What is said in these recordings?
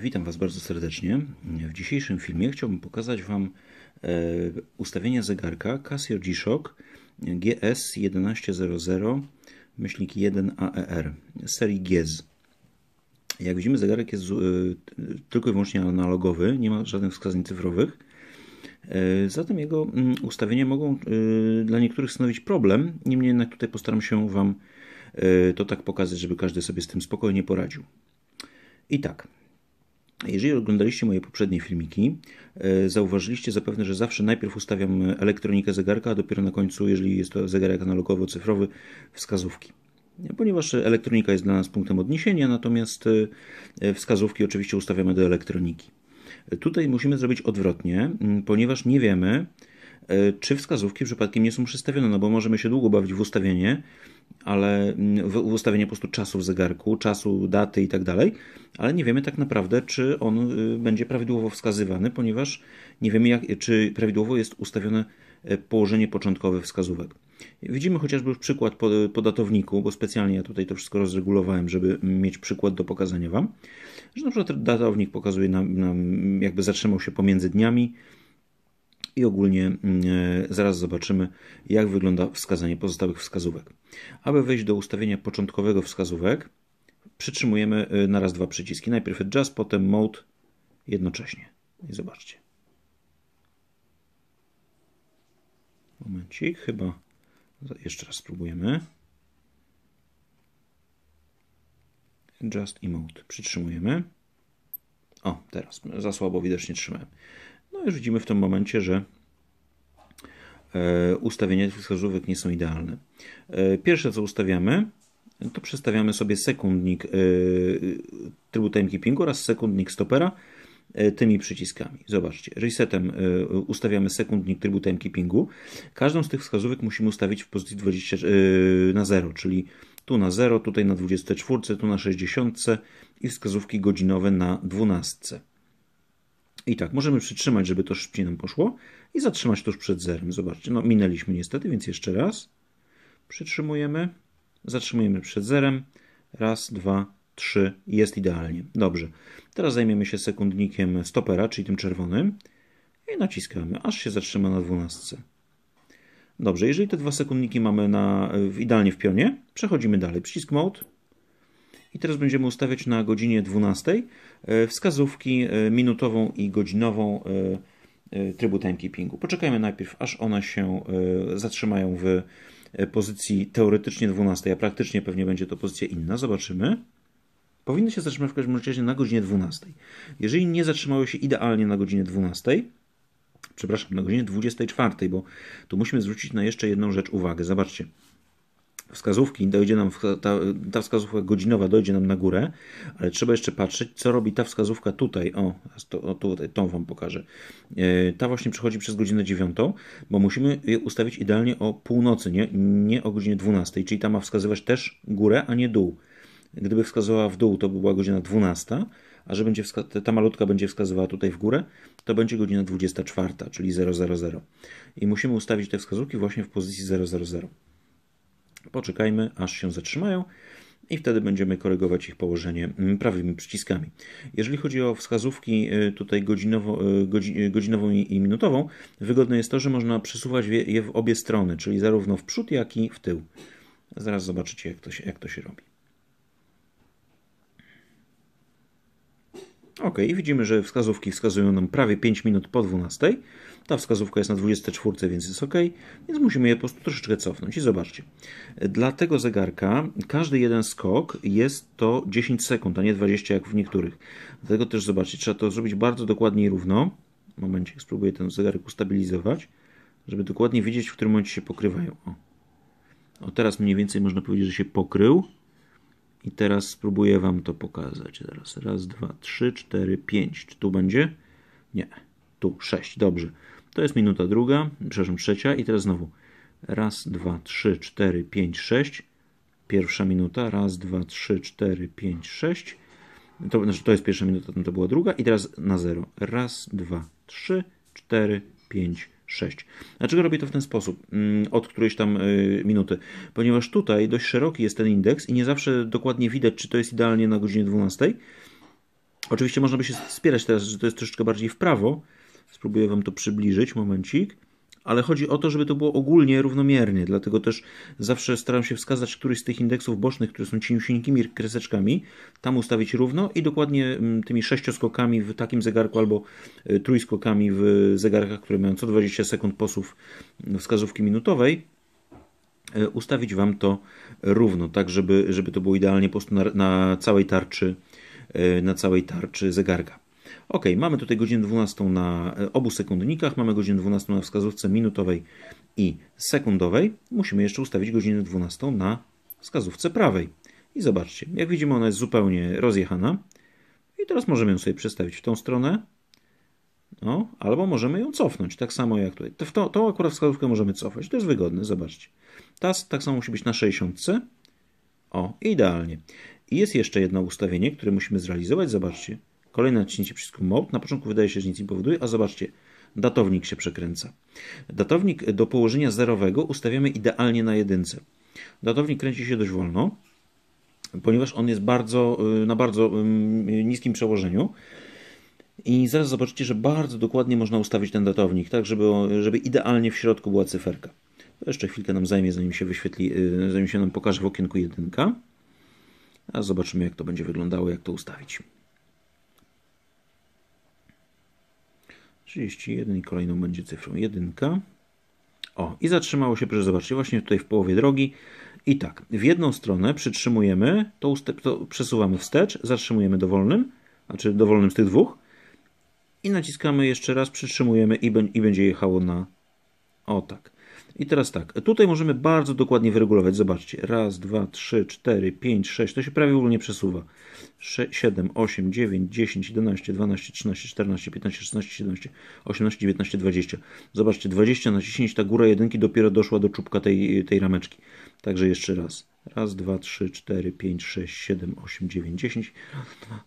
Witam Was bardzo serdecznie. W dzisiejszym filmie chciałbym pokazać Wam e, ustawienie zegarka Casio G-Shock GS1100 myślnik 1AER serii GIEZ. Jak widzimy zegarek jest e, tylko i wyłącznie analogowy, nie ma żadnych wskazań cyfrowych. E, zatem jego mm, ustawienia mogą dla niektórych stanowić problem, niemniej jednak tutaj postaram się Wam to tak pokazać, żeby każdy sobie z tym spokojnie poradził. I tak, jeżeli oglądaliście moje poprzednie filmiki, e, zauważyliście zapewne, że zawsze najpierw ustawiam elektronikę zegarka, a dopiero na końcu, jeżeli jest to zegarek analogowo cyfrowy, wskazówki. Ponieważ elektronika jest dla nas punktem odniesienia, natomiast e, wskazówki oczywiście ustawiamy do elektroniki. Tutaj musimy zrobić odwrotnie, ponieważ nie wiemy, e, czy wskazówki przypadkiem nie są przestawione, no bo możemy się długo bawić w ustawienie, ale mm, ustawienie po prostu czasu w zegarku, czasu, daty i tak dalej, ale nie wiemy tak naprawdę, czy on y, będzie prawidłowo wskazywany, ponieważ nie wiemy, jak, czy prawidłowo jest ustawione e, położenie początkowe wskazówek. Widzimy chociażby już przykład e, podatowniku, bo specjalnie ja tutaj to wszystko rozregulowałem, żeby mieć przykład do pokazania Wam, że na przykład datownik pokazuje nam, nam jakby zatrzymał się pomiędzy dniami, i ogólnie mm, e, zaraz zobaczymy, jak wygląda wskazanie pozostałych wskazówek. Aby wejść do ustawienia początkowego wskazówek, przytrzymujemy e, na raz dwa przyciski. Najpierw Adjust, potem Mode jednocześnie. I zobaczcie. Momencik, chyba jeszcze raz spróbujemy. Adjust i Mode. Przytrzymujemy. O, teraz za słabo widocznie trzymałem. No już widzimy w tym momencie, że e, ustawienia tych wskazówek nie są idealne. E, pierwsze co ustawiamy, to przestawiamy sobie sekundnik e, trybu timekeepingu oraz sekundnik stopera tymi przyciskami. Zobaczcie, resetem ustawiamy sekundnik trybu timekeepingu. Każdą z tych wskazówek musimy ustawić w pozycji 20, na 0, czyli tu na 0, tutaj na 24, tu na 60 i wskazówki godzinowe na 12. I tak, możemy przytrzymać, żeby to szybciej poszło i zatrzymać tuż przed zerem. Zobaczcie, no minęliśmy niestety, więc jeszcze raz. Przytrzymujemy, zatrzymujemy przed zerem. Raz, dwa, trzy. Jest idealnie. Dobrze. Teraz zajmiemy się sekundnikiem stopera, czyli tym czerwonym. I naciskamy, aż się zatrzyma na dwunastce. Dobrze, jeżeli te dwa sekundniki mamy na, w, idealnie w pionie, przechodzimy dalej. Przycisk Mode, i teraz będziemy ustawiać na godzinie 12 e, wskazówki e, minutową i godzinową e, trybu timekeepingu. Poczekajmy najpierw, aż one się zatrzymają w pozycji teoretycznie 12, a praktycznie pewnie będzie to pozycja inna. Zobaczymy. Powinny się zatrzymać w każdym razie na godzinie 12. Jeżeli nie zatrzymały się idealnie na godzinie 12, przepraszam, na godzinie 24, bo tu musimy zwrócić na jeszcze jedną rzecz uwagę. Zobaczcie wskazówki, dojdzie nam, ta, ta wskazówka godzinowa dojdzie nam na górę, ale trzeba jeszcze patrzeć, co robi ta wskazówka tutaj. O, to, o tutaj, tą Wam pokażę. E, ta właśnie przechodzi przez godzinę dziewiątą, bo musimy je ustawić idealnie o północy, nie, nie o godzinie 12, czyli ta ma wskazywać też górę, a nie dół. Gdyby wskazywała w dół, to by była godzina 12, a że będzie ta malutka będzie wskazywała tutaj w górę, to będzie godzina 24, czyli 000. I musimy ustawić te wskazówki właśnie w pozycji 000. Poczekajmy, aż się zatrzymają i wtedy będziemy korygować ich położenie prawymi przyciskami. Jeżeli chodzi o wskazówki y, tutaj godzinowo, y, y, godzinową i minutową, wygodne jest to, że można przesuwać je w obie strony, czyli zarówno w przód, jak i w tył. Zaraz zobaczycie, jak to się, jak to się robi. Ok, widzimy, że wskazówki wskazują nam prawie 5 minut po 12. Ta wskazówka jest na 24, więc jest ok, więc musimy je po prostu troszeczkę cofnąć. I zobaczcie, dla tego zegarka każdy jeden skok jest to 10 sekund, a nie 20 jak w niektórych. Dlatego też zobaczcie, trzeba to zrobić bardzo dokładnie i równo. Momencik, spróbuję ten zegarek ustabilizować, żeby dokładnie widzieć, w którym momencie się pokrywają. O, o teraz mniej więcej można powiedzieć, że się pokrył. I teraz spróbuję Wam to pokazać. Zaraz, raz, dwa, trzy, cztery, pięć. Czy tu będzie? Nie. Tu, sześć. Dobrze. To jest minuta druga, przepraszam, trzecia. I teraz znowu. Raz, dwa, trzy, cztery, pięć, sześć. Pierwsza minuta. Raz, dwa, trzy, cztery, pięć, sześć. To, znaczy, to jest pierwsza minuta, to była druga. I teraz na zero. Raz, dwa, trzy, cztery, pięć, 6. Dlaczego robię to w ten sposób? Mm, od którejś tam y, minuty. Ponieważ tutaj dość szeroki jest ten indeks i nie zawsze dokładnie widać, czy to jest idealnie na godzinie 12. Oczywiście można by się wspierać teraz, że to jest troszeczkę bardziej w prawo. Spróbuję Wam to przybliżyć, momencik ale chodzi o to, żeby to było ogólnie równomiernie, dlatego też zawsze staram się wskazać któryś z tych indeksów bocznych, które są cieniusieńkimi kreseczkami, tam ustawić równo i dokładnie mm, tymi sześcioskokami w takim zegarku albo e, trójskokami w zegarkach, które mają co 20 sekund posłów mm, wskazówki minutowej, e, ustawić Wam to równo, tak żeby, żeby to było idealnie po prostu na, na całej tarczy e, na całej tarczy zegarka. Ok, mamy tutaj godzinę 12 na e, obu sekundnikach, mamy godzinę 12 na wskazówce minutowej i sekundowej. Musimy jeszcze ustawić godzinę 12 na wskazówce prawej. I zobaczcie, jak widzimy ona jest zupełnie rozjechana. I teraz możemy ją sobie przestawić w tą stronę. No, albo możemy ją cofnąć, tak samo jak tutaj. To, tą akurat wskazówkę możemy cofać, to jest wygodne, zobaczcie. Tas tak samo musi być na 60. O, idealnie. I jest jeszcze jedno ustawienie, które musimy zrealizować, zobaczcie. Kolejne naciśnięcie przycisku Mode. Na początku wydaje się, że nic nie powoduje, a zobaczcie, datownik się przekręca. Datownik do położenia zerowego ustawiamy idealnie na jedynce. Datownik kręci się dość wolno, ponieważ on jest bardzo, y, na bardzo y, niskim przełożeniu. I zaraz zobaczycie, że bardzo dokładnie można ustawić ten datownik, tak żeby, żeby idealnie w środku była cyferka. To jeszcze chwilkę nam zajmie, zanim się wyświetli, y, zanim się nam pokaże w okienku jedynka. A zobaczymy, jak to będzie wyglądało, jak to ustawić. 31 i kolejną będzie cyfrą 1. O, i zatrzymało się, proszę zobaczyć, właśnie tutaj w połowie drogi. I tak, w jedną stronę przytrzymujemy, to, to przesuwamy wstecz, zatrzymujemy dowolnym, znaczy dowolnym z tych dwóch. I naciskamy jeszcze raz, przytrzymujemy i, i będzie jechało na... O tak. I teraz tak, tutaj możemy bardzo dokładnie wyregulować. Zobaczcie, raz, dwa, trzy, cztery, pięć, sześć. To się prawie w ogóle nie przesuwa. 7, 8, 9, 10, 11, 12, 13, 14, 15, 16, 17, 18, 19, 20. Zobaczcie, 20 na 10 ta góra jedynki dopiero doszła do czubka tej, tej rameczki. Także jeszcze raz. Raz, dwa, trzy, cztery, pięć, sześć, siedem, osiem, dziewięć, dziesięć.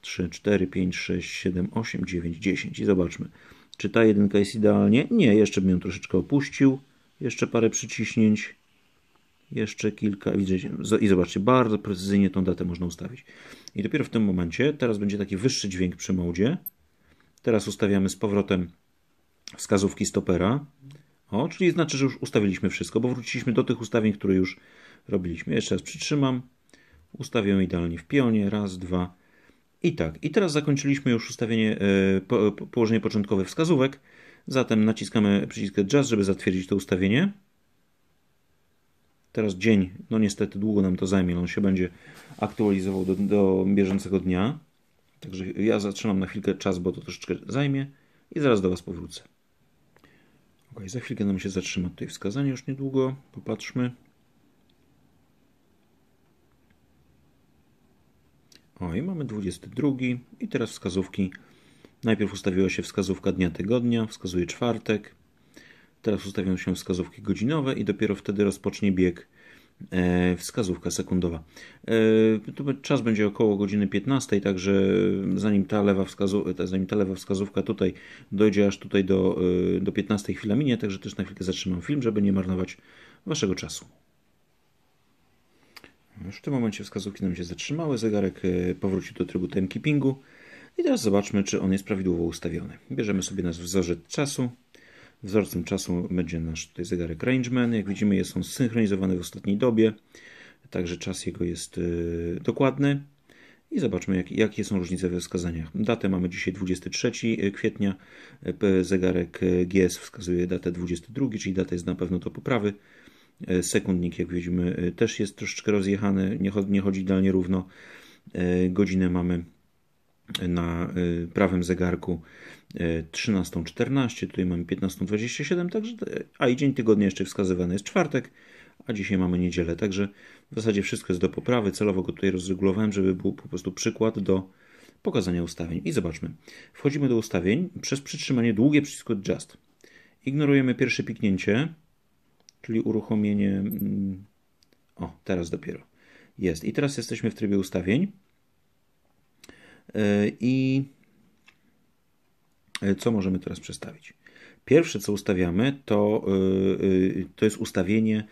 Trzy, cztery, pięć, sześć, siedem, osiem, dziewięć, dziesięć. I zobaczmy, czy ta jedynka jest idealnie? Nie, jeszcze bym ją troszeczkę opuścił. Jeszcze parę przyciśnięć. Jeszcze kilka. Widzicie, i zobaczcie, bardzo precyzyjnie tą datę można ustawić. I dopiero w tym momencie, teraz będzie taki wyższy dźwięk przy mołdzie. Teraz ustawiamy z powrotem wskazówki stopera. O, czyli znaczy, że już ustawiliśmy wszystko, bo wróciliśmy do tych ustawień, które już robiliśmy. Jeszcze raz przytrzymam. Ustawię idealnie w pionie. Raz, dwa. I tak. I teraz zakończyliśmy już ustawienie, e, położenie początkowe wskazówek. Zatem naciskamy przycisk Jazz, żeby zatwierdzić to ustawienie. Teraz dzień, no niestety długo nam to zajmie, on się będzie aktualizował do, do bieżącego dnia. Także ja zatrzymam na chwilkę czas, bo to troszeczkę zajmie i zaraz do Was powrócę. Ok, za chwilkę nam się zatrzyma tutaj wskazanie już niedługo. Popatrzmy. O, i mamy 22 i teraz wskazówki Najpierw ustawiła się wskazówka dnia tygodnia, wskazuje czwartek. Teraz ustawią się wskazówki godzinowe i dopiero wtedy rozpocznie bieg e, wskazówka sekundowa. E, czas będzie około godziny 15, także zanim ta lewa, wskazówka, e, zanim ta lewa wskazówka tutaj dojdzie aż tutaj do, do 15 chwila minie, także też na chwilkę zatrzymam film, żeby nie marnować Waszego czasu. Już w tym momencie wskazówki nam się zatrzymały, zegarek powrócił do trybu timekeepingu. I teraz zobaczmy, czy on jest prawidłowo ustawiony. Bierzemy sobie nasz wzorzec czasu. Wzorcem czasu będzie nasz tutaj zegarek Rangeman. Jak widzimy, jest on zsynchronizowany w ostatniej dobie, także czas jego jest y, dokładny. I zobaczmy, jak, jakie są różnice we wskazaniach. Datę mamy dzisiaj 23 kwietnia. Zegarek y, GS wskazuje datę 22, czyli data jest na pewno do poprawy. Y, sekundnik, jak widzimy, też jest troszeczkę rozjechany, nie chodzi idealnie równo. Godzinę mamy na y, prawym zegarku 13.14, y, tutaj mamy 15.27, także, y, a i dzień tygodnia jeszcze wskazywany jest czwartek, a dzisiaj mamy niedzielę, także w zasadzie wszystko jest do poprawy, celowo go tutaj rozregulowałem, żeby był po prostu przykład do pokazania ustawień. I zobaczmy, wchodzimy do ustawień przez przytrzymanie długie przycisku Adjust. Ignorujemy pierwsze piknięcie, czyli uruchomienie, mm, o teraz dopiero jest. I teraz jesteśmy w trybie ustawień. E, I e, co możemy teraz przestawić? Pierwsze, co ustawiamy, to, e, to jest ustawienie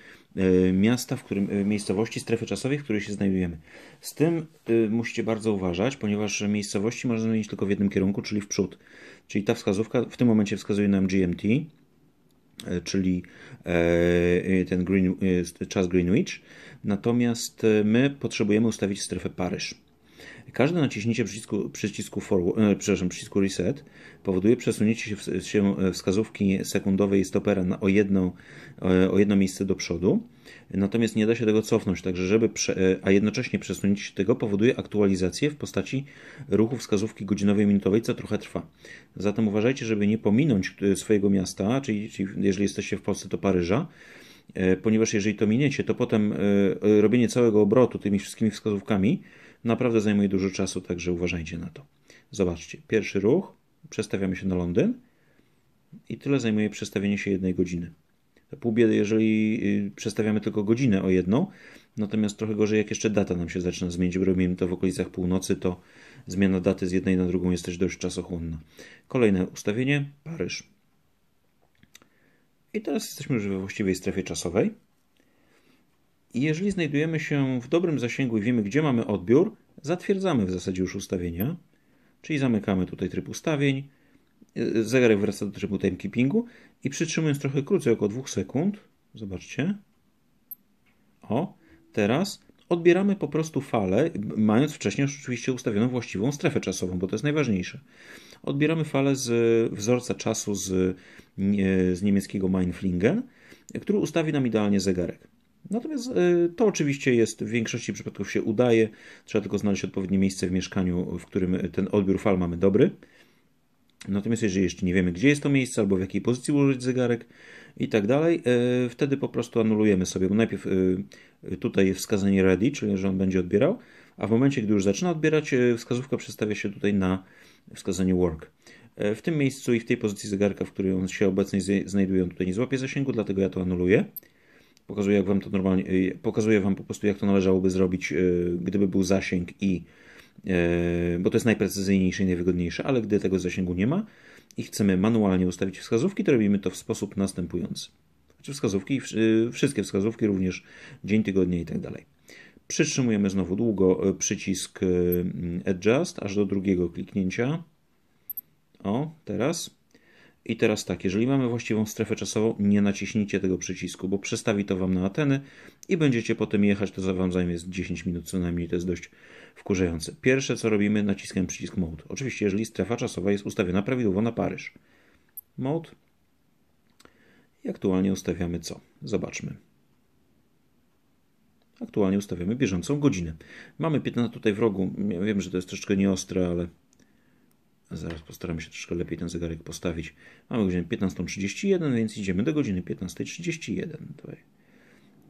miasta, w którym, miejscowości, strefy czasowej, w której się znajdujemy. Z tym musicie bardzo uważać, ponieważ miejscowości można zmienić tylko w jednym kierunku, czyli w przód. Czyli ta wskazówka w tym momencie wskazuje nam GMT, czyli ten green, czas Greenwich. Natomiast my potrzebujemy ustawić strefę Paryż. Każde naciśnięcie przycisku, przycisku, forward, e, przycisku reset powoduje przesunięcie się, się e, wskazówki sekundowej stopera na, o, e, o jedno miejsce do przodu. Natomiast nie da się tego cofnąć, także żeby prze, e, a jednocześnie przesunięcie tego powoduje aktualizację w postaci ruchu wskazówki godzinowej minutowej, co trochę trwa. Zatem uważajcie, żeby nie pominąć e, swojego miasta, czyli, czyli jeżeli jesteście w Polsce, to Paryża ponieważ jeżeli to miniecie, to potem robienie całego obrotu tymi wszystkimi wskazówkami naprawdę zajmuje dużo czasu, także uważajcie na to. Zobaczcie, pierwszy ruch, przestawiamy się na Londyn i tyle zajmuje przestawienie się jednej godziny. To pół biedy, jeżeli y, przestawiamy tylko godzinę o jedną, natomiast trochę gorzej, jak jeszcze data nam się zaczyna zmienić, bo robimy to w okolicach północy, to zmiana daty z jednej na drugą jest też dość czasochłonna. Kolejne ustawienie, Paryż. I teraz jesteśmy już we właściwej strefie czasowej. I jeżeli znajdujemy się w dobrym zasięgu i wiemy, gdzie mamy odbiór, zatwierdzamy w zasadzie już ustawienia, czyli zamykamy tutaj tryb ustawień, y, zegarek wraca do trybu timekeepingu i przytrzymując trochę krócej, około 2 sekund, zobaczcie, o, teraz odbieramy po prostu falę, mając wcześniej oczywiście ustawioną właściwą strefę czasową, bo to jest najważniejsze. Odbieramy falę z wzorca czasu z, z niemieckiego Mainflingen, który ustawi nam idealnie zegarek. Natomiast y, to oczywiście jest w większości przypadków się udaje. Trzeba tylko znaleźć odpowiednie miejsce w mieszkaniu, w którym y, ten odbiór fal mamy dobry. Natomiast jeżeli jeszcze nie wiemy, gdzie jest to miejsce, albo w jakiej pozycji ułożyć zegarek i tak dalej, y, wtedy po prostu anulujemy sobie. Bo najpierw tutaj jest wskazanie ready, czyli że on będzie odbierał, a w momencie, gdy już zaczyna odbierać, wskazówka przestawia się tutaj na wskazanie work. W tym miejscu i w tej pozycji zegarka, w której on się obecnie znajduje, on tutaj nie złapie zasięgu, dlatego ja to anuluję. Pokazuję wam to normalnie, y, pokazuję wam po prostu, jak to należałoby zrobić, y, gdyby był zasięg i y, bo to jest najprecyzyjniejsze i najwygodniejsze, ale gdy tego zasięgu nie ma i chcemy manualnie ustawić wskazówki, to robimy to w sposób następujący. Znaczy wskazówki, wszystkie wskazówki, również dzień, tygodnia i tak dalej. Przytrzymujemy znowu długo przycisk Adjust aż do drugiego kliknięcia. O, teraz. I teraz tak, jeżeli mamy właściwą strefę czasową, nie naciśnijcie tego przycisku, bo przestawi to Wam na Ateny i będziecie potem jechać, to za Wam zajmie 10 minut co najmniej, to jest dość wkurzające. Pierwsze co robimy, naciskamy przycisk Mode. Oczywiście, jeżeli strefa czasowa jest ustawiona prawidłowo na Paryż. Mode. I aktualnie ustawiamy co? Zobaczmy. Aktualnie ustawiamy bieżącą godzinę. Mamy 15 tutaj w rogu, ja wiem, że to jest troszeczkę nieostre, ale Zaraz postaramy się troszkę lepiej ten zegarek postawić. Mamy godzinę 15.31, więc idziemy do godziny 15.31.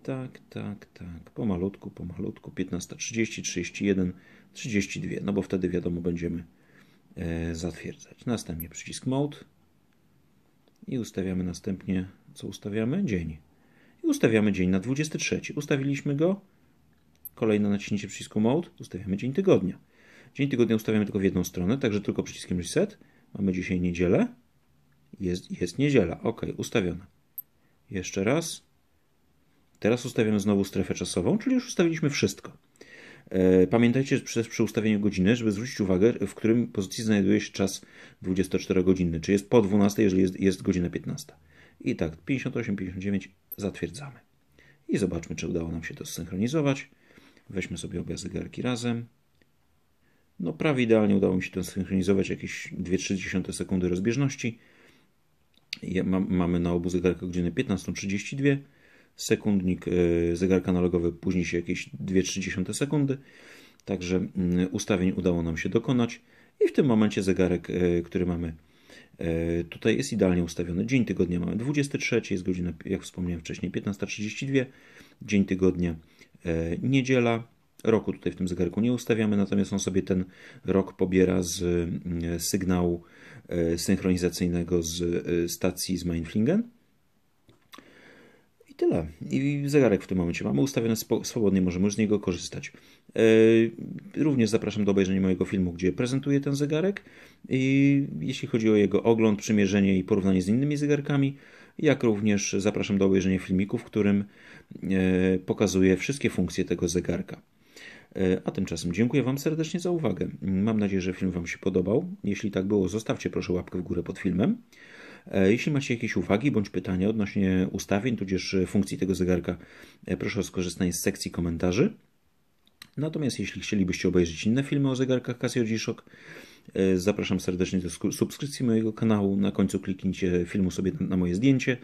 Tak, tak, tak. Pomalutku, pomalutku. 15.30, 31, 32. No bo wtedy wiadomo będziemy e, zatwierdzać. Następnie przycisk Mode. I ustawiamy następnie, co ustawiamy? Dzień. I ustawiamy dzień na 23. Ustawiliśmy go. Kolejne naciśnięcie przycisku Mode. Ustawiamy dzień tygodnia. Dzień tygodnia ustawiamy tylko w jedną stronę, także tylko przyciskiem reset. Mamy dzisiaj niedzielę. Jest, jest niedziela. Ok, ustawiona. Jeszcze raz. Teraz ustawiamy znowu strefę czasową, czyli już ustawiliśmy wszystko. E, pamiętajcie też przy ustawieniu godziny, żeby zwrócić uwagę, w którym pozycji znajduje się czas 24-godzinny, czy jest po 12, jeżeli jest, jest godzina 15. I tak, 58-59 zatwierdzamy. I zobaczmy, czy udało nam się to zsynchronizować. Weźmy sobie obie zegarki razem. No prawie idealnie udało mi się to synchronizować, jakieś 2,3 sekundy rozbieżności. Ja, mam, mamy na obu zegarkach godziny 15.32, sekundnik e, zegarka analogowy później się jakieś 2,3 sekundy, także mm, ustawień udało nam się dokonać i w tym momencie zegarek, e, który mamy e, tutaj jest idealnie ustawiony. Dzień tygodnia mamy 23, jest godzina, jak wspomniałem wcześniej, 15.32, dzień tygodnia niedziela, Roku tutaj w tym zegarku nie ustawiamy, natomiast on sobie ten rok pobiera z y, sygnału y, synchronizacyjnego z y, stacji z Mainflingen. I tyle. I zegarek w tym momencie mamy ustawiony, swobodnie możemy z niego korzystać. Również zapraszam do obejrzenia mojego filmu, gdzie prezentuję ten zegarek. I jeśli chodzi o jego ogląd, przymierzenie i porównanie z innymi zegarkami, jak również zapraszam do obejrzenia filmiku, w którym pokazuję wszystkie funkcje tego zegarka. E, a tymczasem dziękuję Wam serdecznie za uwagę. Mam nadzieję, że film Wam się podobał. Jeśli tak było, zostawcie proszę łapkę w górę pod filmem. E, jeśli macie jakieś uwagi bądź pytania odnośnie ustawień, tudzież e, funkcji tego zegarka, proszę o skorzystanie z sekcji komentarzy. Natomiast jeśli chcielibyście obejrzeć inne filmy o zegarkach Casio g zapraszam serdecznie do subskrypcji mojego kanału. Na końcu kliknijcie filmu sobie na moje zdjęcie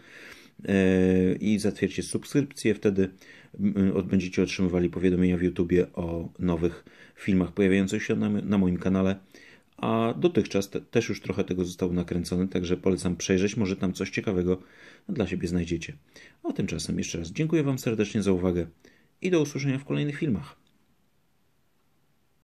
i zatwierdźcie subskrypcję. Wtedy mm, będziecie otrzymywali powiadomienia w YouTubie o nowych filmach pojawiających się na, moim kanale. A dotychczas te, też już trochę tego zostało nakręcone, także polecam przejrzeć, może tam coś ciekawego dla siebie znajdziecie. A tymczasem jeszcze raz dziękuję Wam serdecznie za uwagę i do usłyszenia w kolejnych filmach.